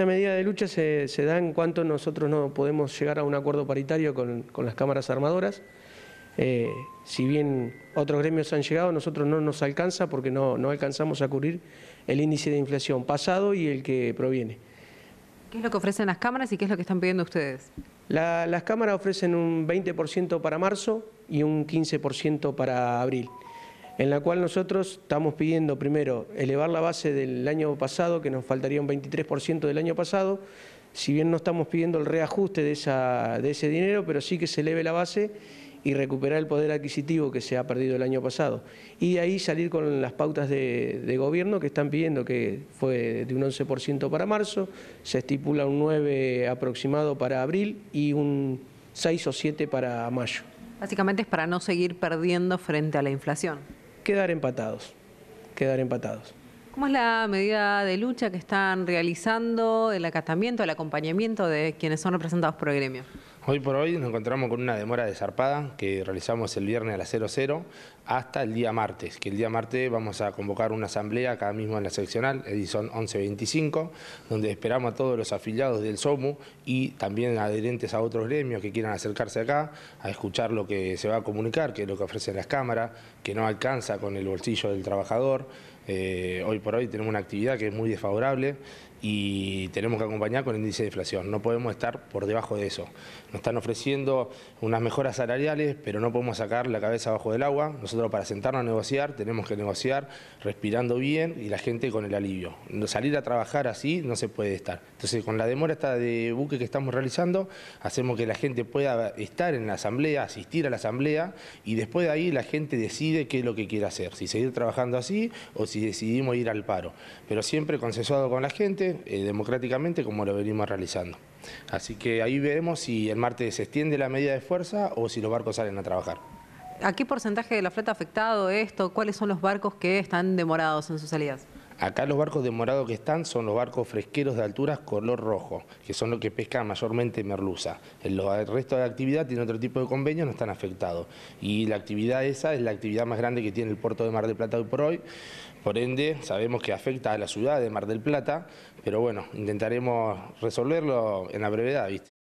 Esta medida de lucha se, da en cuanto nosotros no podemos llegar a un acuerdo paritario con, las cámaras armadoras. Eh, si bien otros gremios han llegado, nosotros no nos alcanza porque no, alcanzamos a cubrir el índice de inflación pasado y el que proviene. ¿Qué es lo que ofrecen las cámaras y qué es lo que están pidiendo ustedes? las cámaras ofrecen un 20% para marzo y un 15% para abril en la cual nosotros estamos pidiendo primero elevar la base del año pasado, que nos faltaría un 23% del año pasado, si bien no estamos pidiendo el reajuste de, esa, de ese dinero, pero sí que se eleve la base y recuperar el poder adquisitivo que se ha perdido el año pasado. Y de ahí salir con las pautas de, de gobierno que están pidiendo, que fue de un 11% para marzo, se estipula un 9% aproximado para abril y un 6 o 7% para mayo. Básicamente es para no seguir perdiendo frente a la inflación quedar empatados, quedar empatados. ¿Cómo es la medida de lucha que están realizando, el acatamiento, el acompañamiento de quienes son representados por el gremio? Hoy por hoy nos encontramos con una demora desarpada que realizamos el viernes a las 00 hasta el día martes, que el día martes vamos a convocar una asamblea acá mismo en la seccional, Edison 1125, donde esperamos a todos los afiliados del SOMU y también adherentes a otros gremios que quieran acercarse acá a escuchar lo que se va a comunicar, que es lo que ofrecen las cámaras, que no alcanza con el bolsillo del trabajador, eh, hoy por hoy tenemos una actividad que es muy desfavorable y tenemos que acompañar con el índice de inflación. No podemos estar por debajo de eso. Nos están ofreciendo unas mejoras salariales, pero no podemos sacar la cabeza abajo del agua. Nosotros para sentarnos a negociar tenemos que negociar respirando bien y la gente con el alivio. Salir a trabajar así no se puede estar. Entonces con la demora de buque que estamos realizando, hacemos que la gente pueda estar en la asamblea, asistir a la asamblea y después de ahí la gente decide qué es lo que quiere hacer. Si seguir trabajando así o si decidimos ir al paro, pero siempre consensuado con la gente, eh, democráticamente, como lo venimos realizando. Así que ahí veremos si el martes se extiende la medida de fuerza o si los barcos salen a trabajar. ¿A qué porcentaje de la flota afectado esto? ¿Cuáles son los barcos que están demorados en sus salidas? Acá los barcos de morado que están son los barcos fresqueros de alturas color rojo, que son los que pescan mayormente merluza. El, resto de actividad tiene otro tipo de convenios, no están afectados. Y la actividad esa es la actividad más grande que tiene el puerto de Mar del Plata hoy por hoy. Por ende, sabemos que afecta a la ciudad de Mar del Plata, pero bueno, intentaremos resolverlo en la brevedad, ¿viste?